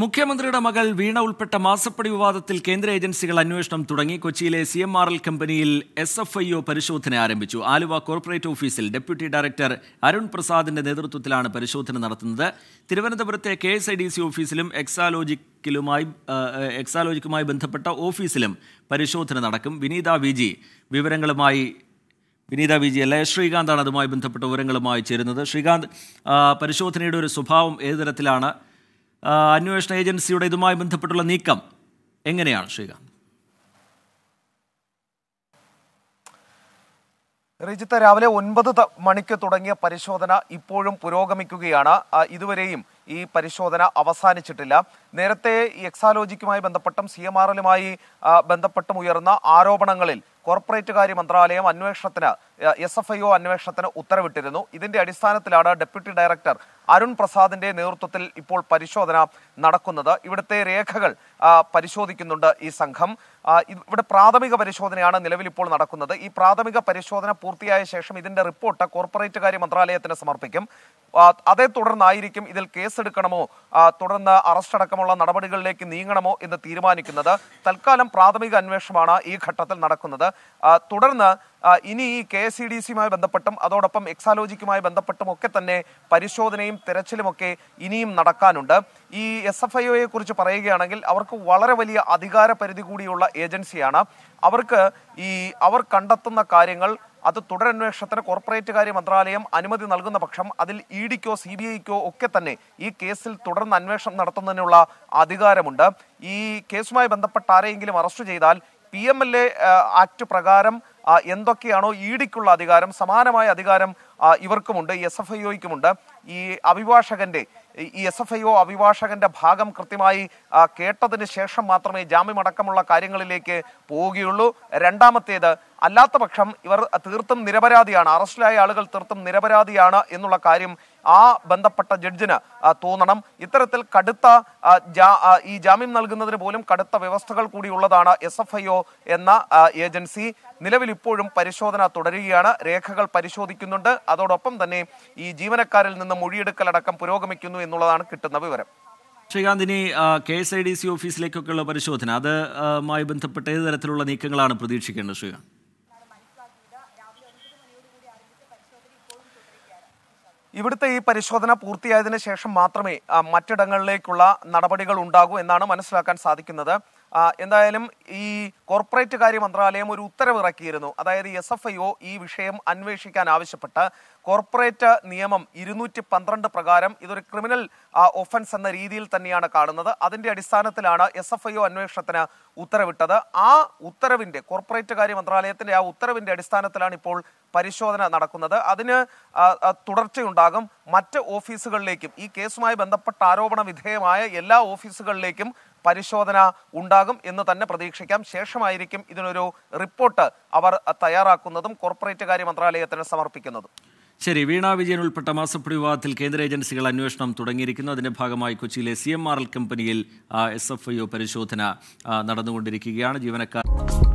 മുഖ്യമന്ത്രിയുടെ മകൾ വീണ ഉൾപ്പെട്ട മാസപ്പടി വിവാദത്തിൽ കേന്ദ്ര ഏജൻസികൾ അന്വേഷണം തുടങ്ങി കൊച്ചിയിലെ സി എം ആർ എൽ കമ്പനിയിൽ എസ് എഫ് ഐ ഒ പരിശോധന ആരംഭിച്ചു ആലുവ കോർപ്പറേറ്റ് ഓഫീസിൽ ഡെപ്യൂട്ടി ഡയറക്ടർ അരുൺ പ്രസാദിന്റെ നേതൃത്വത്തിലാണ് പരിശോധന നടത്തുന്നത് തിരുവനന്തപുരത്തെ K S I D C ഓഫീസിലും എക്സാലോജിക്കിലുമായി എക്സാലോജിക്കുമായി ബന്ധപ്പെട്ട ഓഫീസിലും പരിശോധന നടക്കും വിനീത വി ജി വിവരങ്ങളുമായി വിനീത വി ജി അല്ലെ ശ്രീകാന്താണ് അതുമായി ബന്ധപ്പെട്ട വിവരങ്ങളുമായി ചേരുന്നത് ശ്രീകാന്ത് പരിശോധനയുടെ ഒരു സ്വഭാവം ഏതു തരത്തിലാണ് അന്വേഷണ ഏജൻസിയുടെ ഇതുമായി ബന്ധപ്പെട്ടുള്ള നീക്കം എങ്ങനെയാണ് ശ്രീകാന്ത് രജിത്ത് രാവിലെ ഒൻപത് മണിക്ക് തുടങ്ങിയ പരിശോധന ഇപ്പോഴും പുരോഗമിക്കുകയാണ് ഇതുവരെയും ഈ പരിശോധന അവസാനിച്ചിട്ടില്ല നേരത്തെ എക്സാലോജിക്കുമായി ബന്ധപ്പെട്ടും സി എം ആർ എല്ലുമായി ബന്ധപ്പെട്ടും ഉയർന്ന ആരോപണങ്ങളിൽ കോർപ്പറേറ്റ് കാര്യ മന്ത്രാലയം അന്വേഷണത്തിന് എസ് എഫ് ഐ ഒ അന്വേഷണത്തിന് ഉത്തരവിട്ടിരുന്നു ഇതിന്റെ അടിസ്ഥാനത്തിലാണ് ഡെപ്യൂട്ടി ഡയറക്ടർ അരുൺ പ്രസാദിന്റെ നേതൃത്വത്തിൽ ഇപ്പോൾ പരിശോധന നടക്കുന്നത് ഇവിടുത്തെ രേഖകൾ പരിശോധിക്കുന്നുണ്ട് ഈ സംഘം ഇവിടെ പ്രാഥമിക പരിശോധനയാണ് നിലവിൽ ഇപ്പോൾ നടക്കുന്നത് ഈ പ്രാഥമിക പരിശോധന പൂർത്തിയായ ശേഷം ഇതിന്റെ റിപ്പോർട്ട് കോർപ്പറേറ്റ് കാര്യ മന്ത്രാലയത്തിന് സമർപ്പിക്കും അതേ തുടർന്നായിരിക്കും ഇതിൽ കേസെടുക്കണമോ തുടർന്ന് അറസ്റ്റ് അടക്കമുള്ള നടപടികളിലേക്ക് നീങ്ങണമോ എന്ന് തീരുമാനിക്കുന്നത് തൽക്കാലം പ്രാഥമിക അന്വേഷണമാണ് ഈ ഘട്ടത്തിൽ നടക്കുന്നത് തുടർന്ന് ഇനി ഈ കെ എസ് ഇ ഡി സിയുമായി ബന്ധപ്പെട്ടും അതോടൊപ്പം എക്സാലോജിക്കുമായി ബന്ധപ്പെട്ടും ഒക്കെ തന്നെ പരിശോധനയും തിരച്ചിലുമൊക്കെ ഇനിയും നടക്കാനുണ്ട് ഈ എസ് എഫ് ഐ ഒയെ കുറിച്ച് പറയുകയാണെങ്കിൽ അവർക്ക് വളരെ വലിയ അധികാര പരിധി കൂടിയുള്ള ഏജൻസിയാണ് അവർക്ക് ഈ അവർ കണ്ടെത്തുന്ന കാര്യങ്ങൾ അത് തുടരന്വേഷണത്തിന് കോർപ്പറേറ്റ് കാര്യ മന്ത്രാലയം അനുമതി നൽകുന്ന പക്ഷം അതിൽ ഇ ഡിക്കോ സി ബി ഐക്കോ ഒക്കെ തന്നെ ഈ കേസിൽ തുടർന്ന് അന്വേഷണം നടത്തുന്നതിനുള്ള അധികാരമുണ്ട് ഈ കേസുമായി ബന്ധപ്പെട്ട് ആരെയെങ്കിലും അറസ്റ്റ് ചെയ്താൽ P M L A act പ്രകാരം എന്തൊക്കെയാണോ ഇ ഡിക്കുള്ള അധികാരം സമാനമായ അധികാരം ഇവർക്കുമുണ്ട് എസ് എഫ് ഐ ഒക്കുമുണ്ട് ഈ അഭിഭാഷകന്റെ ഈ എസ് എഫ് ഐ ഒ അഭിഭാഷകന്റെ ഭാഗം കൃത്യമായി കേട്ടതിന് ശേഷം മാത്രമേ ജാമ്യമടക്കമുള്ള കാര്യങ്ങളിലേക്ക് പോവുകയുള്ളൂ രണ്ടാമത്തേത് അല്ലാത്ത പക്ഷം ഇവർ തീർത്തും നിരപരാധിയാണ് അറസ്റ്റിലായ ആളുകൾ തീർത്തും നിരപരാധിയാണ് എന്നുള്ള കാര്യം ആ ബന്ധപ്പെട്ട ജഡ്ജിന് തോന്നണം ഇത്തരത്തിൽ കടുത്ത ഈ ജാമ്യം നൽകുന്നതിന് പോലും കടുത്ത വ്യവസ്ഥകൾ കൂടിയുള്ളതാണ് എസ് എഫ് ഐ ഒ എന്ന ഏജൻസി നിലവിൽ ഇപ്പോഴും പരിശോധന തുടരുകയാണ് രേഖകൾ പരിശോധിക്കുന്നുണ്ട് അതോടൊപ്പം തന്നെ ഈ ജീവനക്കാരിൽ നിന്ന് മൊഴിയെടുക്കലടക്കം പുരോഗമിക്കുന്നു എന്നുള്ളതാണ് കിട്ടുന്ന വിവരം ശ്രീകാന്തിനി K S I D C ഓഫീസിലേക്കൊക്കെയുള്ള പരിശോധന അതുമായി ബന്ധപ്പെട്ട ഏത് തരത്തിലുള്ള നീക്കങ്ങളാണ് പ്രതീക്ഷിക്കേണ്ടത് ശ്രീകാന്ത് ഇവിടുത്തെ ഈ പരിശോധന പൂർത്തിയായതിനു ശേഷം മാത്രമേ മറ്റിടങ്ങളിലേക്കുള്ള നടപടികൾ ഉണ്ടാകൂ എന്നാണ് മനസ്സിലാക്കാൻ സാധിക്കുന്നത് എന്തായാലും ഈ കോർപ്പറേറ്റ് കാര്യ മന്ത്രാലയം ഒരു ഉത്തരവിറക്കിയിരുന്നു അതായത് എസ് എഫ് ഐ ഒ ഈ വിഷയം അന്വേഷിക്കാൻ ആവശ്യപ്പെട്ട് കോർപ്പറേറ്റ് നിയമം ഇരുന്നൂറ്റി പന്ത്രണ്ട് പ്രകാരം ഇതൊരു ക്രിമിനൽ ഒഫൻസ് എന്ന രീതിയിൽ തന്നെയാണ് കാണുന്നത് അതിന്റെ അടിസ്ഥാനത്തിലാണ് എസ് എഫ് ഐ ഒ അന്വേഷണത്തിന് ഉത്തരവിട്ടത് ആ ഉത്തരവിന്റെ കോർപ്പറേറ്റ് കാര്യ മന്ത്രാലയത്തിന്റെ ആ ഉത്തരവിന്റെ അടിസ്ഥാനത്തിലാണ് ഇപ്പോൾ പരിശോധന നടക്കുന്നത് അതിന് തുടർച്ചയുണ്ടാകും മറ്റ് ഓഫീസുകളിലേക്കും ഈ കേസുമായി ബന്ധപ്പെട്ട ആരോപണ വിധേയമായ എല്ലാ ഓഫീസുകളിലേക്കും പരിശോധന ഉണ്ടാകും എന്ന് തന്നെ പ്രതീക്ഷിക്കാം ശേഷമായിരിക്കും ഇതിനൊരു റിപ്പോർട്ട് അവർ തയ്യാറാക്കുന്നതും കോർപ്പറേറ്റ് കാര്യ മന്ത്രാലയത്തിന് സമർപ്പിക്കുന്നതും ശരി വീണ വിജയൻ ഉൾപ്പെട്ട മാസപ്പടി വിവാദത്തിൽ കേന്ദ്ര ഏജൻസികൾ അന്വേഷണം തുടങ്ങിയിരിക്കുന്നു അതിന്റെ ഭാഗമായി കൊച്ചിയിലെ സി എം ആർ എൽ കമ്പനിയിൽ എസ് എഫ് ഐ ഒ പരിശോധന നടന്നുകൊണ്ടിരിക്കുകയാണ് ജീവനക്കാർ